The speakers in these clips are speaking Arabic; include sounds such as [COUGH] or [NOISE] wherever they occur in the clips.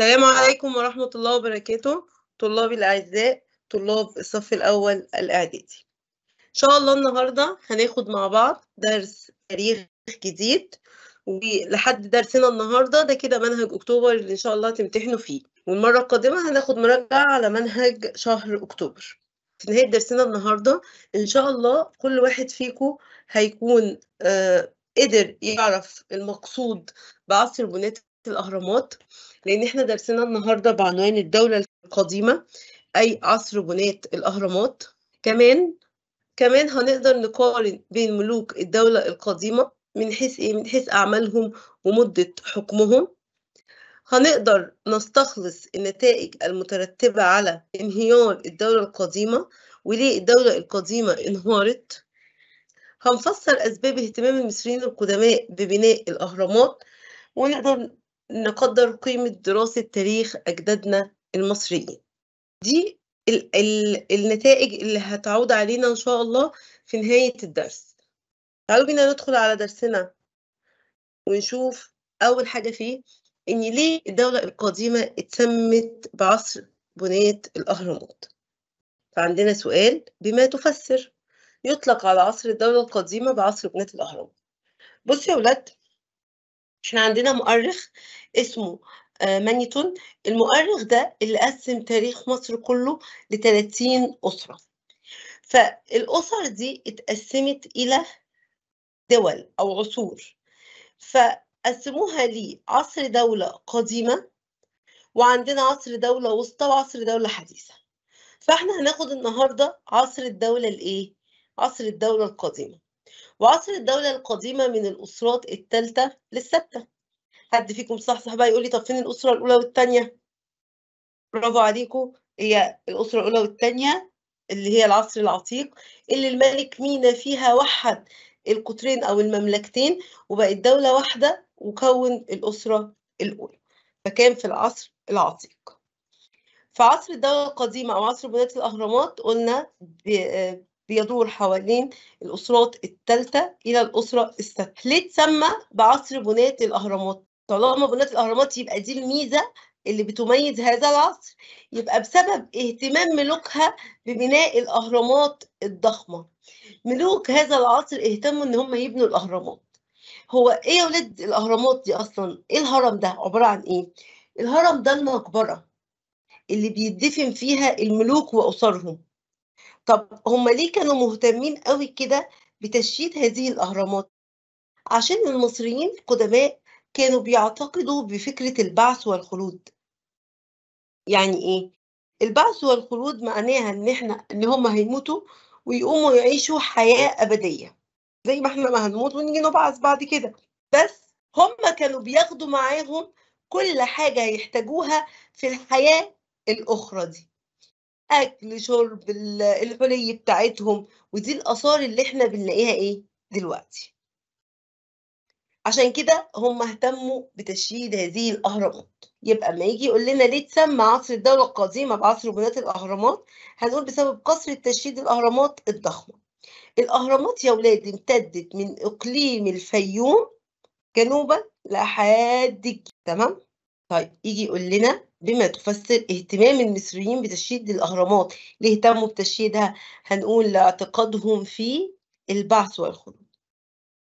السلام عليكم ورحمة الله وبركاته طلابي الأعزاء طلاب الصف الأول الإعدادي إن شاء الله النهاردة هناخد مع بعض درس تاريخ جديد ولحد درسنا النهاردة ده كده منهج أكتوبر اللي إن شاء الله تمتحنوا فيه والمرة القادمة هناخد مراجعة على منهج شهر أكتوبر في نهاية درسنا النهاردة إن شاء الله كل واحد فيكم هيكون آه قدر يعرف المقصود بعصر بنات الأهرامات لأن إحنا درسنا النهاردة بعنوان الدولة القديمة أي عصر بناة الأهرامات كمان كمان هنقدر نقارن بين ملوك الدولة القديمة من حيث إيه؟ من حيث أعمالهم ومدة حكمهم هنقدر نستخلص النتائج المترتبة على انهيار الدولة القديمة وليه الدولة القديمة انهارت هنفسر أسباب اهتمام المصريين القدماء ببناء الأهرامات ونقدر نقدر قيمة دراسة تاريخ أجدادنا المصريين دي ال ال النتائج اللي هتعود علينا إن شاء الله في نهاية الدرس تعالوا بينا ندخل على درسنا ونشوف أول حاجة فيه إن ليه الدولة القديمة اتسمت بعصر بناة الأهرامات فعندنا سؤال بما تفسر يطلق على عصر الدولة القديمة بعصر بناة الأهرامات بصوا يا ولاد احنا عندنا مؤرخ اسمه آه، مانيتون المؤرخ ده اللي قسم تاريخ مصر كله ل 30 أسرة فالأسر دي اتقسمت إلى دول أو عصور فقسموها لعصر دولة قديمة وعندنا عصر دولة وسطى وعصر دولة حديثة فاحنا هناخد النهاردة عصر الدولة الإيه؟ عصر الدولة القديمة وعصر الدولة القديمة من الأسرات الثالثة للستة حد فيكم صح بقى يقول لي طب فين الأسرة الأولى والثانية برافو عليكم هي الأسرة الأولى والثانية اللي هي العصر العتيق اللي الملك مينا فيها وحد القطرين أو المملكتين وبقت دولة واحدة وكون الأسرة الأولى فكان في العصر العتيق في عصر الدولة القديمة أو عصر بناة الأهرامات قلنا بيدور حوالين الأسرات الثالثة إلى الأسرة السادسة ليه تسمى بعصر بناة الأهرامات؟ طالما بناة الأهرامات يبقى دي الميزة اللي بتميز هذا العصر يبقى بسبب اهتمام ملوكها ببناء الأهرامات الضخمة ملوك هذا العصر اهتموا إن هم يبنوا الأهرامات هو إيه يا ولاد الأهرامات دي أصلا؟ إيه الهرم ده عبارة عن إيه؟ الهرم ده المقبرة اللي بيدفن فيها الملوك وأسرهم طب هم ليه كانوا مهتمين قوي كده بتشييد هذه الأهرامات؟ عشان المصريين القدماء كانوا بيعتقدوا بفكرة البعث والخلود يعني إيه؟ البعث والخلود معناها إن إحنا إن هم هيموتوا ويقوموا يعيشوا حياة أبدية زي ما إحنا ما هنموت ونيجي نبعث بعد كده بس هم كانوا بياخدوا معاهم كل حاجة هيحتاجوها في الحياة الأخرى دي أكل شرب الحلي بتاعتهم، ودي الآثار اللي إحنا بنلاقيها إيه، دلوقتي. عشان كده هم اهتموا بتشييد هذه الأهرامات، يبقى أما ييجي يقول لنا ليه اتسمى عصر الدولة القديمة بعصر بناة الأهرامات، هنقول بسبب قصر تشييد الأهرامات الضخمة. الأهرامات يا ولادي امتدت من إقليم الفيوم جنوبًا لحد تمام؟ طيب يجي يقول لنا بما تفسر اهتمام المصريين بتشييد الأهرامات ليه اهتموا بتشييدها هنقول لاعتقادهم في البعث والخلود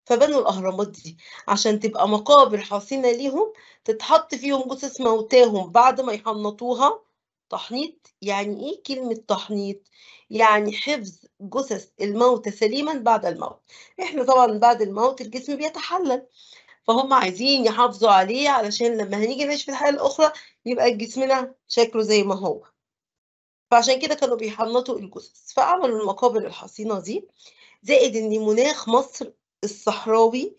فبنوا الأهرامات دي عشان تبقى مقابر حاصنة ليهم تتحط فيهم جثث موتاهم بعد ما يحنطوها تحنيط يعني إيه كلمة تحنيط؟ يعني حفظ جثث الموتى سليما بعد الموت احنا طبعا بعد الموت الجسم بيتحلل فهم عايزين يحافظوا عليه علشان لما هنيجي نعيش في الحياة الأخرى يبقى جسمنا شكله زي ما هو فعشان كده كانوا بيحنطوا الجثث فعملوا المقابر الحصينة دي زائد إن مناخ مصر الصحراوي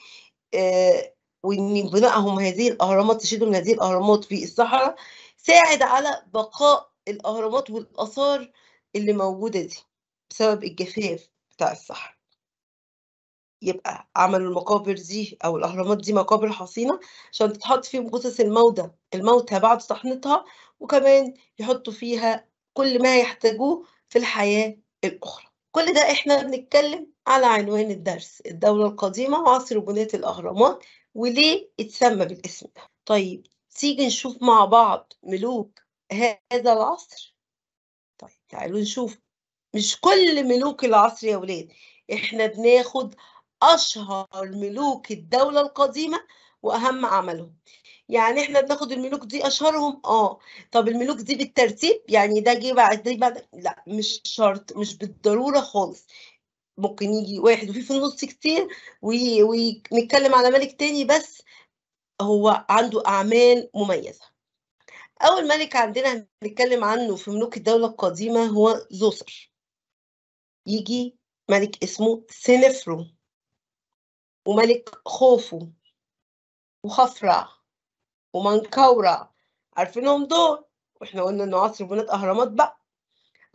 آه وإن بنائهم هذه الأهرامات تشيدهم هذه الأهرامات في الصحراء ساعد على بقاء الأهرامات والآثار اللي موجودة دي بسبب الجفاف بتاع الصحراء يبقى عملوا المقابر دي او الاهرامات دي مقابر حصينه عشان تتحط فيهم جثث الموتى الموتى بعد طحنتها وكمان يحطوا فيها كل ما يحتاجوه في الحياه الاخرى كل ده احنا بنتكلم على عنوان الدرس الدوله القديمه وعصر بناة الاهرامات وليه اتسمى بالاسم ده طيب تيجي نشوف مع بعض ملوك هذا العصر طيب تعالوا نشوف مش كل ملوك العصر يا ولاد احنا بناخد أشهر ملوك الدولة القديمة وأهم عملهم يعني احنا بناخد الملوك دي اشهرهم اه طب الملوك دي بالترتيب يعني ده جه بعد ده بعد لا مش شرط مش بالضروره خالص ممكن يجي واحد وفي في النص كتير ونتكلم على ملك تاني بس هو عنده اعمال مميزه اول ملك عندنا هنتكلم عنه في ملوك الدوله القديمه هو زوسر يجي ملك اسمه سينفرو وملك خوفو وخفرع ومنكورة عارفينهم دول واحنا قلنا انه عصر بناء اهرامات بقى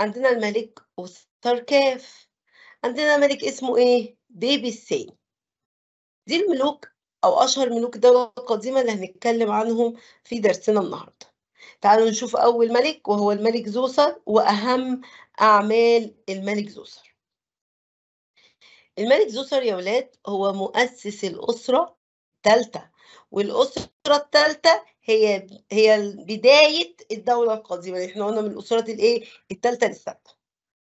عندنا الملك وسركاف عندنا ملك اسمه ايه بيبي الثاني دي الملوك او اشهر ملوك الدولة القديمة اللي هنتكلم عنهم في درسنا النهاردة تعالوا نشوف اول ملك وهو الملك زوسر واهم اعمال الملك زوسر الملك زوسر يا ولاد هو مؤسس الأسرة الثالثة والأسرة الثالثة هي هي بداية الدولة القديمة اللي يعني احنا قلنا من الأسرات الإيه الثالثة للسبتة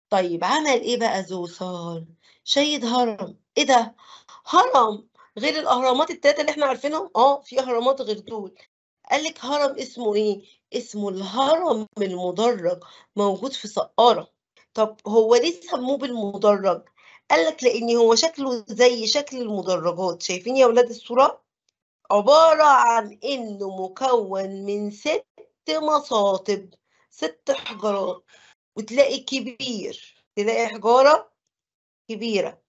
طيب عمل إيه بقى زوسر شيد هرم إيه ده هرم غير الأهرامات التلاتة اللي احنا عارفينهم اه في أهرامات غير دول قال لك هرم اسمه ايه؟ اسمه الهرم المدرج موجود في سقارة طب هو ليه سموه بالمدرج؟ قال لك لان هو شكله زي شكل المدرجات شايفين يا اولاد الصوره عباره عن انه مكون من ست مصاطب ست حجرات وتلاقي كبير تلاقي حجاره كبيره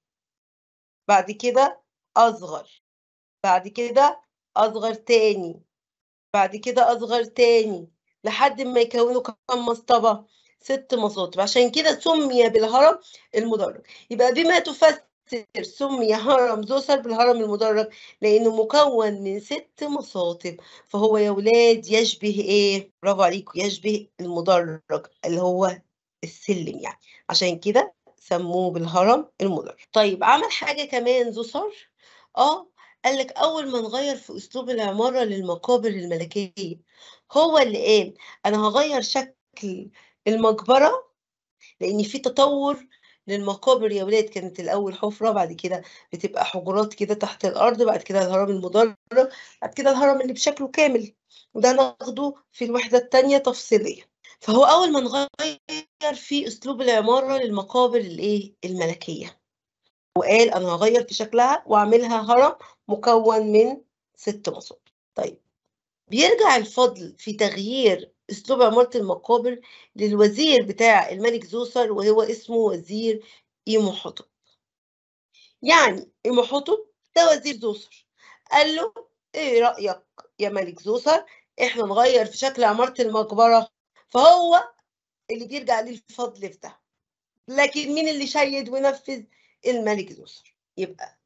بعد كده اصغر بعد كده اصغر تاني بعد كده اصغر تاني لحد ما يكونوا كم مصطبه ست مصاطب عشان كده سمي بالهرم المدرج يبقى بما تفسر سمي هرم زوسر بالهرم المدرج لأنه مكون من ست مصاطب فهو يا ولاد يشبه إيه؟ برافو عليكم يشبه المدرج اللي هو السلم يعني عشان كده سموه بالهرم المدرج طيب عمل حاجة كمان زوسر آه قال لك أول ما نغير في أسلوب العمارة للمقابر الملكية هو اللي قال أنا هغير شكل المقبرة لأن في تطور للمقابر يا ولاد كانت الأول حفرة بعد كده بتبقى حجرات كده تحت الأرض بعد كده الهرم المدرج بعد كده الهرم اللي بشكله كامل وده ناخده في الوحدة التانية تفصيلية فهو أول ما نغير في أسلوب العمارة للمقابر الإيه الملكية وقال أنا هغير في شكلها وأعملها هرم مكون من ست مصور طيب بيرجع الفضل في تغيير اسلوب عماره المقابر للوزير بتاع الملك زوسر وهو اسمه وزير ايمو حطب يعني ايمو حطب ده وزير زوسر قال له ايه رايك يا ملك زوسر احنا نغير في شكل عماره المقبره فهو اللي بيرجع ليه الفضل ده لكن مين اللي شيد ونفذ الملك زوسر يبقى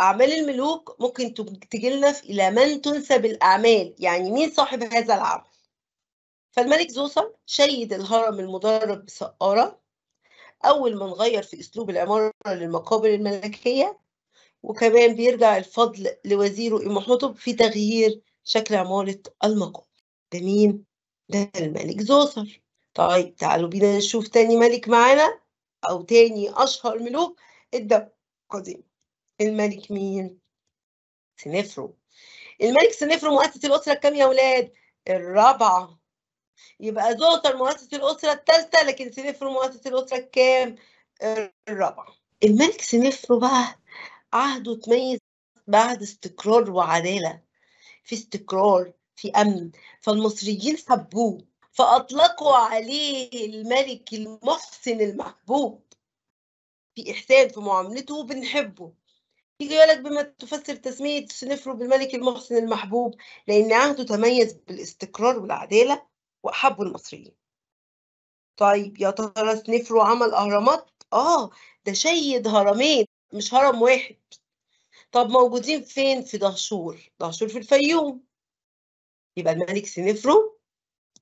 أعمال الملوك ممكن تجيلنا إلى من تنسب الأعمال يعني مين صاحب هذا العمل فالملك زوسر شيد الهرم المدرج بسقارة أول ما نغير في أسلوب العمارة للمقابر الملكية وكمان بيرجع الفضل لوزيره إمحطب في تغيير شكل عمارة المقابر ده مين؟ ده الملك زوسر طيب تعالوا بينا نشوف تاني ملك معانا أو تاني أشهر ملوك الدولة القديمة الملك مين؟ سنفرو الملك سنفرو مؤسس الأسرة الكام يا ولاد؟ الرابعة يبقى زوتر مؤسس الأسرة الثالثة لكن سنفرو مؤسس الأسرة الكام؟ الرابعة الملك سنفرو بقى عهده تميز بعد استقرار وعدالة في استقرار في أمن فالمصريين حبوه فأطلقوا عليه الملك المحسن المحبوب في إحسان في معاملته وبنحبه يجي لك بما تفسر تسمية سنفرو بالملك المحسن المحبوب لأن عهده تميز بالاستقرار والعدالة وأحبوا المصريين طيب يا ترى سنفرو عمل أهرامات؟ آه ده شيد هرمين مش هرم واحد طب موجودين فين في دهشور؟ دهشور في الفيوم يبقى الملك سنفرو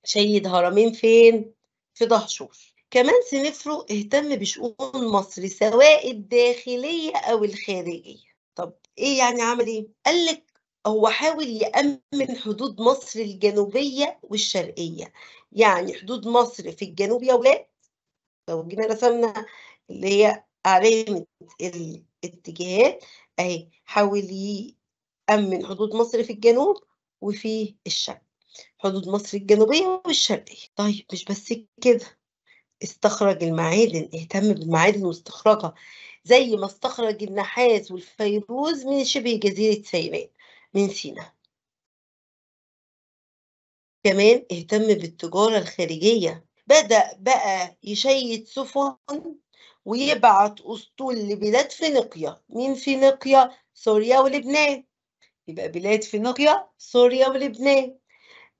شيد هرمين فين؟ في دهشور كمان سنفرو اهتم بشؤون مصر سواء الداخلية أو الخارجية طب إيه يعني عمل إيه؟ قال لك هو حاول يأمن حدود مصر الجنوبية والشرقية يعني حدود مصر في الجنوب يا ولاد لو جينا رسمنا اللي هي علامة الاتجاهات اهي حاول يأمن حدود مصر في الجنوب وفي الشرق حدود مصر الجنوبية والشرقية طيب مش بس كده استخرج المعادن اهتم بالمعادن واستخراجها زي ما استخرج النحاس والفيروز من شبه جزيرة سيناء من سيناء كمان اهتم بالتجارة الخارجية بدأ بقى يشيد سفن ويبعت أسطول لبلاد فينيقيا مين فينيقيا؟ سوريا ولبنان يبقى بلاد فينيقيا سوريا ولبنان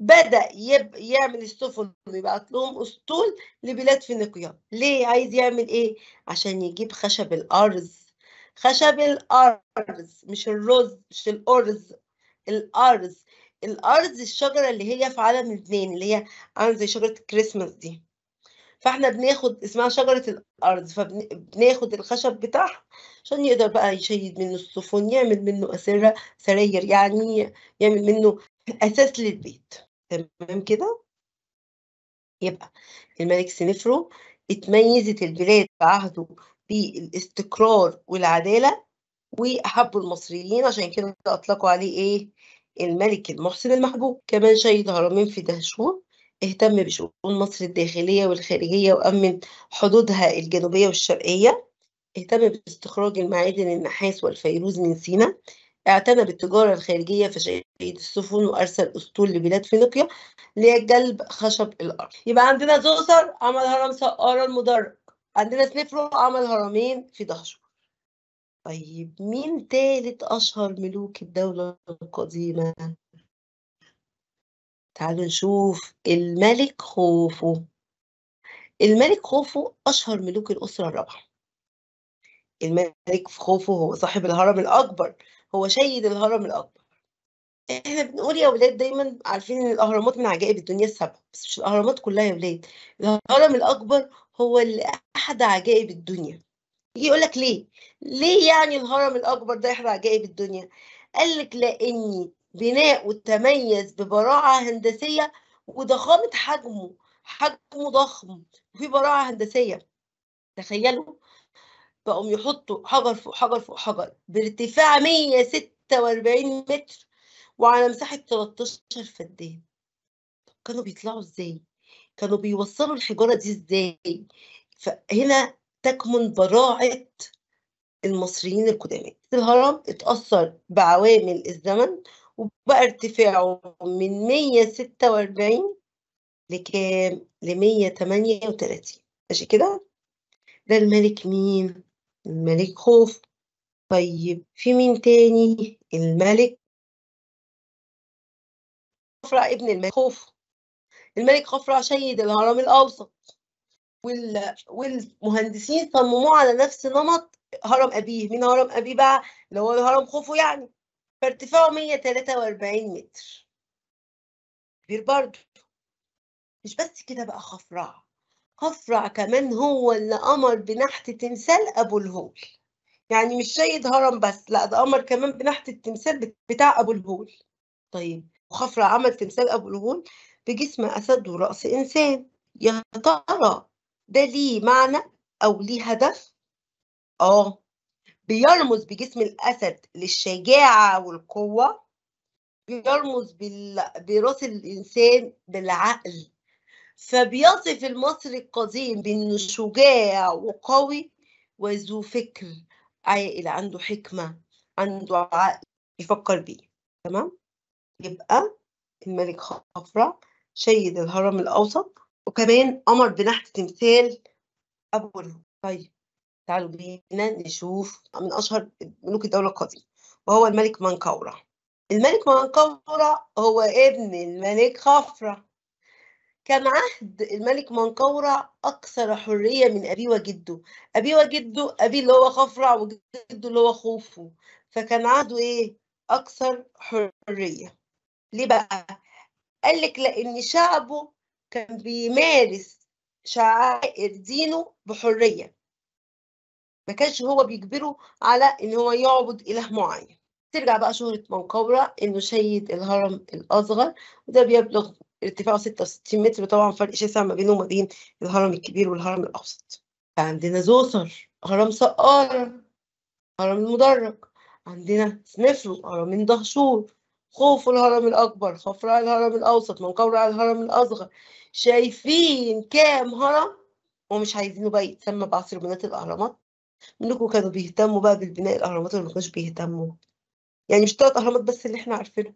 بدأ يب... يعمل السفن ويبعت لهم أسطول لبلاد فينيقيا ليه عايز يعمل إيه؟ عشان يجيب خشب الأرز خشب الأرز مش الرز مش الأرز الأرز الأرز الشجرة اللي هي في عالم الاثنين اللي هي عاملة زي شجرة الكريسماس دي فاحنا بناخد اسمها شجرة الأرض فبناخد الخشب بتاعها عشان يقدر بقى يشيد منه السفن يعمل منه أسرة سراير يعني يعمل منه أساس للبيت تمام كده يبقى الملك سنفرو اتميزت البلاد في عهده بالاستقرار والعدالة وأحبوا المصريين عشان كده أطلقوا عليه إيه الملك المحسن المحبوب كمان شيد هرمين في دهشور اهتم بشؤون مصر الداخلية والخارجية وأمن حدودها الجنوبية والشرقية اهتم باستخراج المعادن النحاس والفيروز من سيناء اعتنى بالتجارة الخارجية فشيد السفن وأرسل أسطول لبلاد فينيقيا لجلب خشب الأرض يبقى عندنا زؤسر عمل هرم سقارة المدرج عندنا سنفرو عمل هرمين في دهشور طيب مين تالت أشهر ملوك الدولة القديمة؟ تعالوا نشوف الملك خوفو الملك خوفو أشهر ملوك الأسرة الرابعة الملك خوفو هو صاحب الهرم الأكبر هو شيد الهرم الأكبر احنا بنقول يا ولاد دايما عارفين ان الاهرامات من عجائب الدنيا السبع بس مش الاهرامات كلها يا ولاد الهرم الاكبر هو اللي احد عجائب الدنيا يجي يقول لك ليه ليه يعني الهرم الاكبر ده يحرق عجائب الدنيا قال لك لاني بناء تميز ببراعه هندسيه وضخامه حجمه حجمه ضخم وفي براعه هندسيه تخيلوا بقوم يحطوا حجر فوق حجر فوق حجر بارتفاع 146 متر وعلى مساحه 13 فدان كانوا بيطلعوا ازاي كانوا بيوصلوا الحجاره دي ازاي فهنا تكمن براعة المصريين القدامى الهرم اتأثر بعوامل الزمن وبقى ارتفاعه من 146 لكام ل 138 ماشي كده ده الملك مين الملك خوف طيب في مين تاني الملك خفرع ابن الملك خوف الملك خفرع شيد الهرم الأوسط والمهندسين صمموه على نفس نمط هرم أبيه مين هرم أبيه بقى اللي هو هرم خوفو يعني فارتفاعه 143 متر كبير برضه مش بس كده بقى خفرع خفرع كمان هو اللي أمر بنحت تمثال أبو الهول يعني مش شيد هرم بس لا ده أمر كمان بنحت التمثال بتاع أبو الهول طيب وخفرع عمل تمثال أبو الهول بجسم أسد ورأس إنسان يا ترى ده ليه معنى أو ليه هدف؟ آه بيرمز بجسم الأسد للشجاعة والقوة بيرمز بال... براس الإنسان بالعقل فبيصف المصري القديم بأنه شجاع وقوي وذو فكر عاقل عنده حكمة عنده عقل يفكر بيه تمام يبقى الملك خفرع شيد الهرم الأوسط وكمان قمر بنحت تمثال أبو طيب تعالوا بينا نشوف من أشهر ملوك الدولة القديمة وهو الملك منقورة الملك منقورة هو ابن الملك خفرة كان عهد الملك منقورة أكثر حرية من أبيه وجده أبيه وجده أبيه اللي هو خفرع وجده اللي هو خوفو فكان عهده إيه أكثر حرية ليه بقى قال لك لأن شعبه كان بيمارس شعائر دينه بحرية ما كانش هو بيجبره على إن هو يعبد إله معين ترجع بقى شهرة منقورة إنه شيد الهرم الأصغر وده بيبلغ ارتفاعه 66 متر وطبعا فرق شاسع ما بينه وما بين الهرم الكبير والهرم الأوسط عندنا زوسر هرم سقارة هرم المدرج عندنا سنفرو هرم دهشور خوف الهرم الأكبر صفراء الهرم الأوسط منقورع الهرم الأصغر شايفين كام هرم ومش عايزينه بقى يتسمى بعصر بنات الأهرامات منكم كانوا بيهتموا بقى بالبناء الأهرامات ولا ما كانوش بيهتموا يعني مش تلات أهرامات بس اللي احنا عارفينهم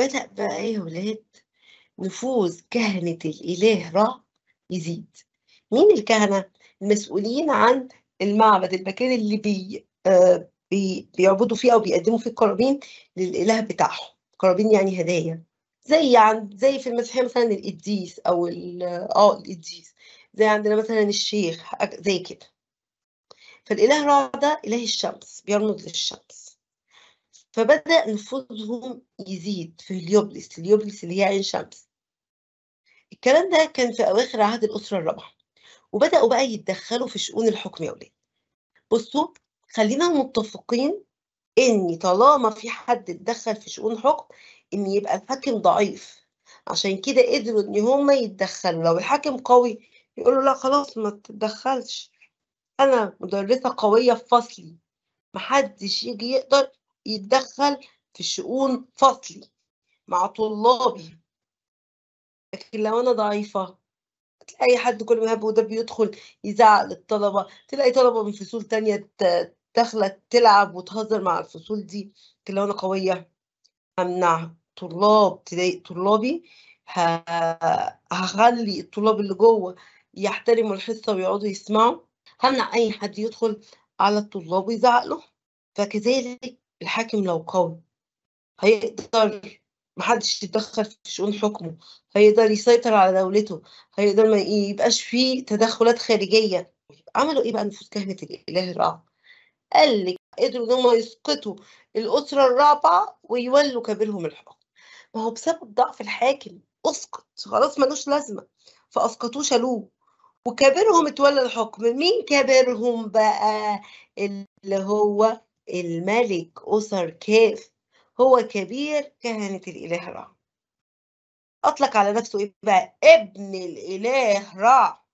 بدأ بقى إيه يا ولاد نفوذ كهنة الإله را يزيد مين الكهنة؟ المسؤولين عن المعبد المكان اللي بي آه بي بيعبدوا فيه او بيقدموا فيه القرابين للاله بتاعهم قرابين يعني هدايا زي عند زي في المسيحيه مثلا القديس او اه القديس زي عندنا مثلا الشيخ زي كده فالاله را ده اله الشمس بيرمز للشمس فبدا نفوذهم يزيد في هليوبلس اليوبلس اللي هي عين شمس الكلام ده كان في اواخر عهد الاسره الرابعه وبداوا بقى يتدخلوا في شؤون الحكم يا ولاد بصوا خلينا متفقين ان طالما في حد اتدخل في شؤون حكم ان يبقى الحاكم ضعيف عشان كده قدروا ان هم يتدخلوا لو الحاكم قوي يقول له لا خلاص ما تتدخلش انا مدرسه قويه في فصلي محدش يجي يقدر يتدخل في شؤون فصلي مع طلابي لكن لو انا ضعيفه تلاقي حد كل ما يهب وده بيدخل يزعق للطلبه تلاقي طلبه من فصول تانية داخله تلعب وتهزر مع الفصول دي لو انا قويه همنع طلاب تضايق طلابي هخلي الطلاب اللي جوه يحترموا الحصه ويقعدوا يسمعوا همنع اي حد يدخل على الطلاب ويزعق له فكذلك الحاكم لو قوي هيقدر محدش يتدخل في شؤون حكمه هيقدر يسيطر على دولته هيقدر ما يبقاش فيه تدخلات خارجية عملوا ايه بقى نفوس كهنة الإله الرعب قال لك قدروا ان هم يسقطوا الاسره الرابعه ويولوا كبيرهم الحكم ما هو بسبب ضعف الحاكم اسقط خلاص ملوش لازمه فاسقطوه شالوه وكبيرهم اتولى الحكم مين كبيرهم بقى اللي هو الملك أسر كاف هو كبير كهنة الإله رع أطلق على نفسه إيه بقى ابن الإله رع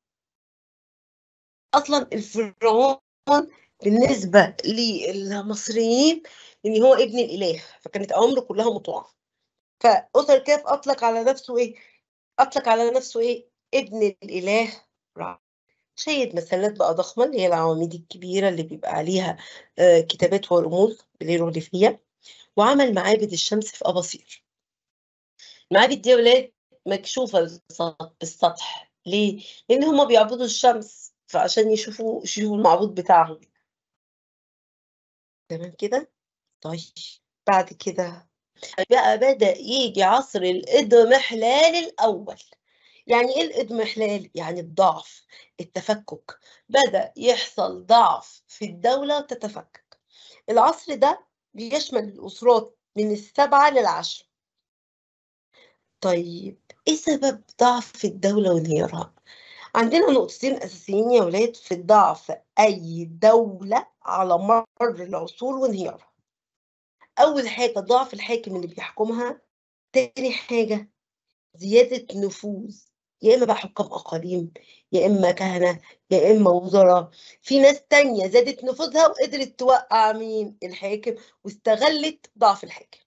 أصلا الفرعون بالنسبه للمصريين ان هو ابن الاله فكانت اوامره كلها مطوعه فاوثر كاف اطلق على نفسه ايه اطلق على نفسه ايه ابن الاله رعى شيد مثلات بقى ضخمه اللي هي العواميد الكبيره اللي بيبقى عليها آه، كتابات ورموز بالهيروغليفيه وعمل معابد الشمس في اباصير المعابد دي ولاد مكشوفه بالسطح ليه لان هم بيعبدوا الشمس فعشان يشوفوا يشوفوا المعبود بتاعهم تمام كده طيب بعد كده طيب بقى بدأ يجي عصر الإضمحلال الأول يعني إيه الإضمحلال؟ يعني الضعف التفكك بدأ يحصل ضعف في الدولة وتتفكك العصر ده بيشمل الأسرات من السبعة للعشرة طيب إيه سبب ضعف الدولة وانهيارها؟ عندنا نقطتين أساسيين يا ولاد في ضعف أي دولة على مر العصور وانهيارها أول حاجة ضعف الحاكم اللي بيحكمها تاني حاجة زيادة نفوذ يا إما بقى حكام أقاليم يا إما كهنة يا إما وزراء في ناس تانية زادت نفوذها وقدرت توقع مين الحاكم واستغلت ضعف الحاكم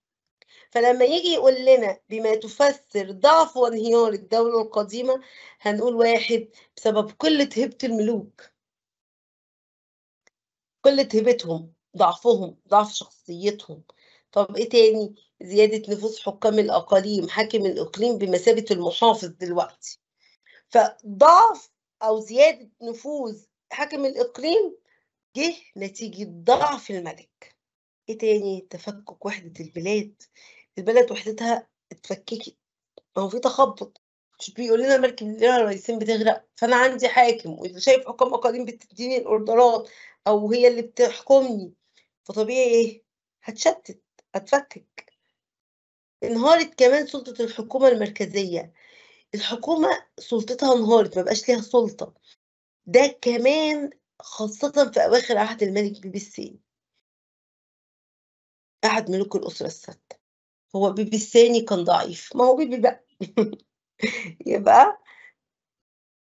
فلما يجي يقول لنا بما تفسر ضعف وانهيار الدولة القديمة هنقول واحد بسبب قلة هبة الملوك قلة هيبتهم ضعفهم ضعف شخصيتهم طب ايه تاني زيادة نفوس حكام الأقاليم حاكم الإقليم بمثابة المحافظ دلوقتي فضعف أو زيادة نفوذ حاكم الإقليم جه نتيجة ضعف الملك ايه تاني تفكك وحدة البلاد البلد وحدتها اتفككت هو في تخبط مش بيقول لنا الملك بيقول لنا الرئيسين بتغرق فانا عندي حاكم وشايف حكام اقاليم بتديني الاوردرات او هي اللي بتحكمني فطبيعي ايه هتشتت هتفكك انهارت كمان سلطة الحكومة المركزية الحكومة سلطتها انهارت مبقاش ليها سلطة ده كمان خاصة في أواخر عهد الملك بيبي الثاني أحد ملوك الأسرة السادة هو بيبي الثاني كان ضعيف ما هو بيبي بقى [LAUGHS] يبقى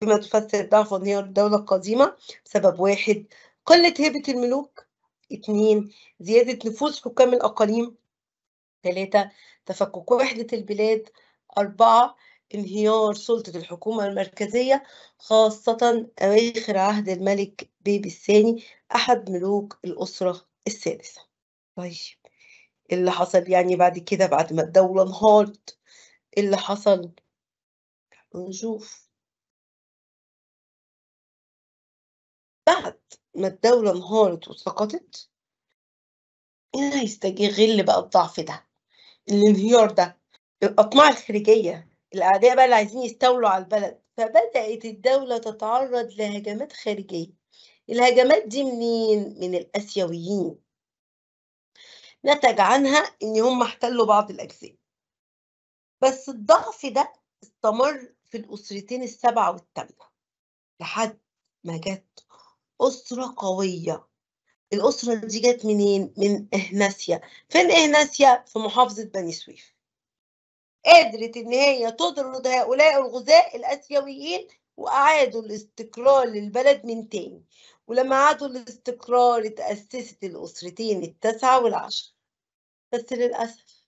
بما تفسر ضعف وانهيار الدولة القديمة بسبب واحد قلة هيبة الملوك اثنين زيادة نفوذ حكام الأقاليم ثلاثة تفكك وحدة البلاد أربعة انهيار سلطة الحكومة المركزية خاصة أواخر عهد الملك بيبي الثاني أحد ملوك الأسرة السادسة طيب اللي حصل يعني بعد كده بعد ما الدولة انهارت اللي حصل نشوف بعد ما الدولة انهارت وسقطت مين إيه هيستغل بقى الضعف ده الانهيار ده الأطماع الخارجية الأعداء بقى اللي عايزين يستولوا على البلد فبدأت الدولة تتعرض لهجمات خارجية الهجمات دي منين؟ من الآسيويين نتج عنها إن هم احتلوا بعض الأجزاء بس الضعف ده استمر في الأسرتين السبعة والثامنة لحد ما جت أسرة قوية الأسرة دي جت منين؟ من إهناسيا فين إهناسيا؟ في محافظة بني سويف قدرت إن هي تطرد هؤلاء الغزاة الآسيويين وأعادوا الاستقرار للبلد من تاني ولما عادوا الاستقرار اتأسست الأسرتين التسعة والعشرة بس للأسف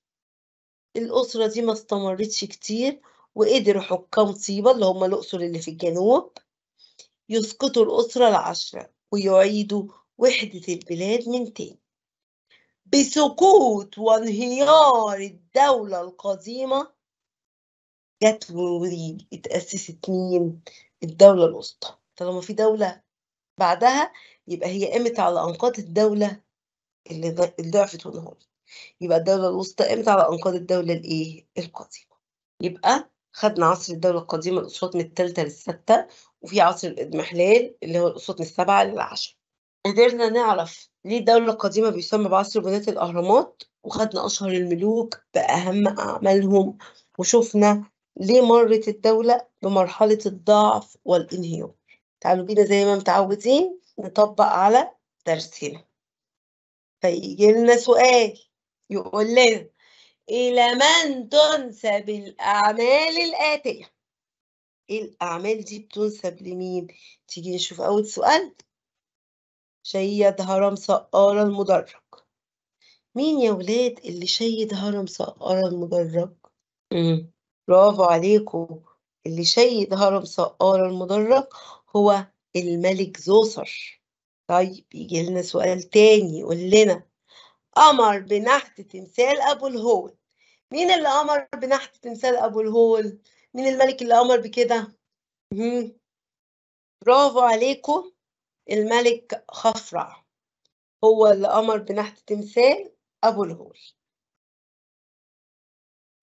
الأسرة دي ما استمرتش كتير وقدر حكام طيبة اللي هم الأقصر اللي في الجنوب يسقطوا الأسرة العشرة ويعيدوا وحدة البلاد من تاني بسقوط وانهيار الدولة القديمة جت وريج اتأسست مين الدولة الوسطى طالما في دولة بعدها يبقى هي قامت على أنقاض الدولة اللي ضعفت وانهارت يبقى الدولة الوسطى قامت على أنقاض الدولة الإيه القديمة يبقى خدنا عصر الدولة القديمة الأسرات من التالتة للستة وفي عصر الإضمحلال اللي هو القصور من السبعة للعشرة قدرنا نعرف ليه الدولة القديمة بيسمى بعصر بناة الأهرامات وخدنا أشهر الملوك بأهم أعمالهم وشفنا ليه مرت الدولة بمرحلة الضعف والانهيار تعالوا بينا زي ما متعودين نطبق على درسنا فيجي لنا سؤال يقول لنا إلى من تنسب الأعمال الآتية ايه الأعمال دي بتنسب لمين تيجي نشوف أول سؤال شيد هرم سقارة المدرج مين يا ولاد اللي شيد هرم سقارة المدرج برافو عليكم اللي شيد هرم سقارة المدرج هو الملك زوسر طيب يجي لنا سؤال تاني يقول لنا أمر بنحت تمثال أبو الهول مين اللي أمر بنحت تمثال أبو الهول؟ مين الملك اللي امر بكده برافو عليكم الملك خفرع هو اللي امر بنحت تمثال ابو الهول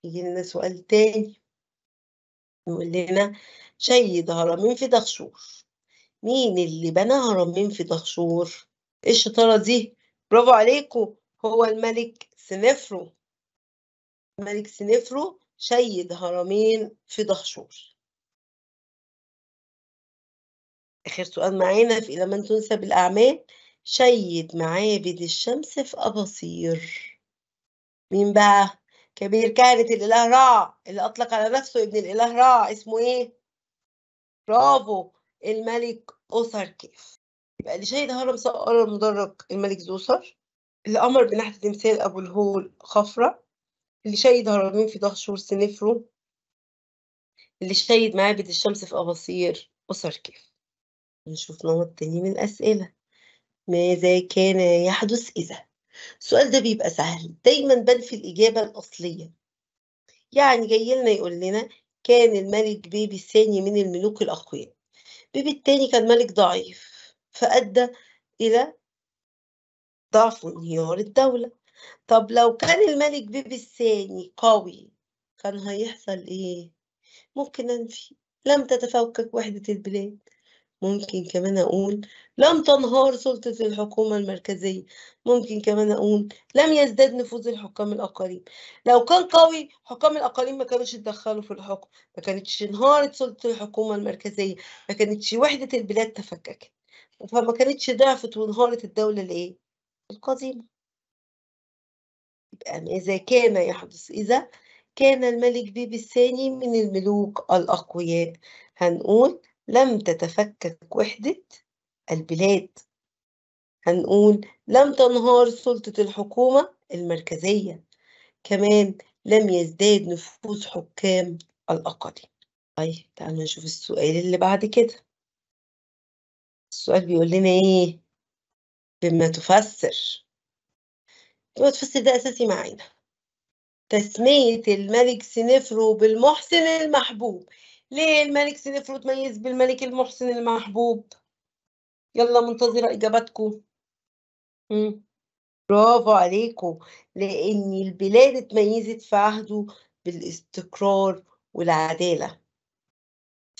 يجي لنا سؤال تاني يقول لنا شيد هرمين في دخشور مين اللي بنى هرمين في دخشور ايه الشطاره دي برافو عليكم هو الملك سنفرو الملك سنفرو شيد هرمين في دهشور آخر سؤال معانا في إلى من تنسب الأعمال شيد معابد الشمس في أباصير مين بقى؟ كبير كهنة الإله رع اللي أطلق على نفسه ابن الإله رع اسمه إيه؟ برافو الملك أوثر كيف يبقى اللي شيد هرم سقر المدرج الملك زوسر اللي أمر بنحت تمثال أبو الهول خفرة اللي شيد هرمين في دهشور سنفرو اللي شيد معابد الشمس في أباصير أسر كيف نشوف نمط تاني من الأسئلة ماذا كان يحدث إذا السؤال ده بيبقى سهل دايما بنفي الإجابة الأصلية يعني جاي لنا يقول لنا كان الملك بيبي الثاني من الملوك الأقوياء بيبي التاني كان ملك ضعيف فأدى إلى ضعف وانهيار الدولة طب لو كان الملك بيبي الثاني قوي كان هيحصل إيه؟ ممكن أنفي لم تتفكك وحدة البلاد ممكن كمان أقول لم تنهار سلطة الحكومة المركزية ممكن كمان أقول لم يزداد نفوذ الحكام الأقاليم لو كان قوي حكام الأقاليم ما كانوش اتدخلوا في الحكم ما كانتش انهارت سلطة الحكومة المركزية ما كانتش وحدة البلاد تفككت فما كانتش ضعفت وانهارت الدولة الإيه؟ القديمة إذا كان يحدث إذا كان الملك بيبي الثاني من الملوك الأقوياء هنقول لم تتفكك وحدة البلاد هنقول لم تنهار سلطة الحكومة المركزية كمان لم يزداد نفوذ حكام الأقاليم طيب تعالوا نشوف السؤال اللي بعد كده السؤال بيقول لنا إيه بما تفسر تقعد ده أساسي معانا تسمية الملك سنفرو بالمحسن المحبوب ليه الملك سنفرو تميز بالملك المحسن المحبوب يلا منتظرة إجاباتكم برافو عليكم لأن البلاد اتميزت في عهده بالاستقرار والعدالة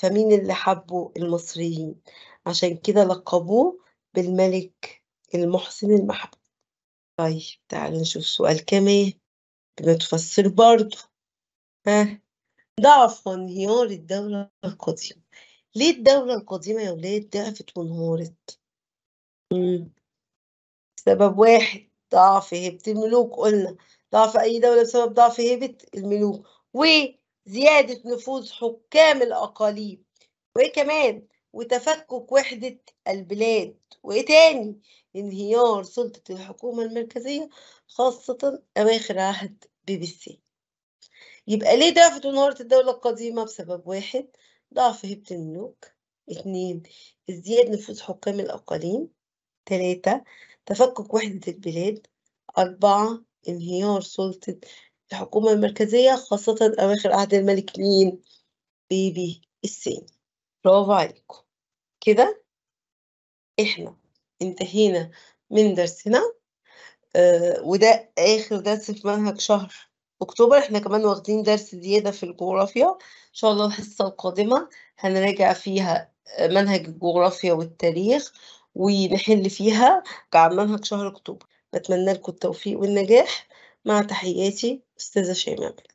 فمين اللي حبه المصريين عشان كده لقبوه بالملك المحسن المحبوب طيب تعالوا نشوف سؤال كمان تفسر برضه ها ضعف وانهيار الدولة القديمة ليه الدولة القديمة يا ولاد ضعفت وانهارت؟ سبب واحد ضعف هيبة الملوك قلنا ضعف أي دولة بسبب ضعف هيبة الملوك وزيادة نفوذ حكام الأقاليم وإيه كمان؟ وتفكك وحدة البلاد وإيه تاني انهيار سلطة الحكومة المركزية خاصة أواخر عهد بيبسي يبقى ليه ضعفت ونهارت الدولة القديمة بسبب واحد ضعف هيبة الملوك اتنين ازدياد نفوذ حكام الأقاليم تلاتة تفكك وحدة البلاد أربعة انهيار سلطة الحكومة المركزية خاصة أواخر عهد الملك مين بيبي الثاني برافو عليكم كده احنا انتهينا من درسنا آه وده اخر درس في منهج شهر اكتوبر احنا كمان واخدين درس زياده في الجغرافيا ان شاء الله الحصه القادمه هنراجع فيها آه، منهج الجغرافيا والتاريخ ونحل فيها عن منهج شهر اكتوبر بتمنى لكم التوفيق والنجاح مع تحياتي استاذه شيماء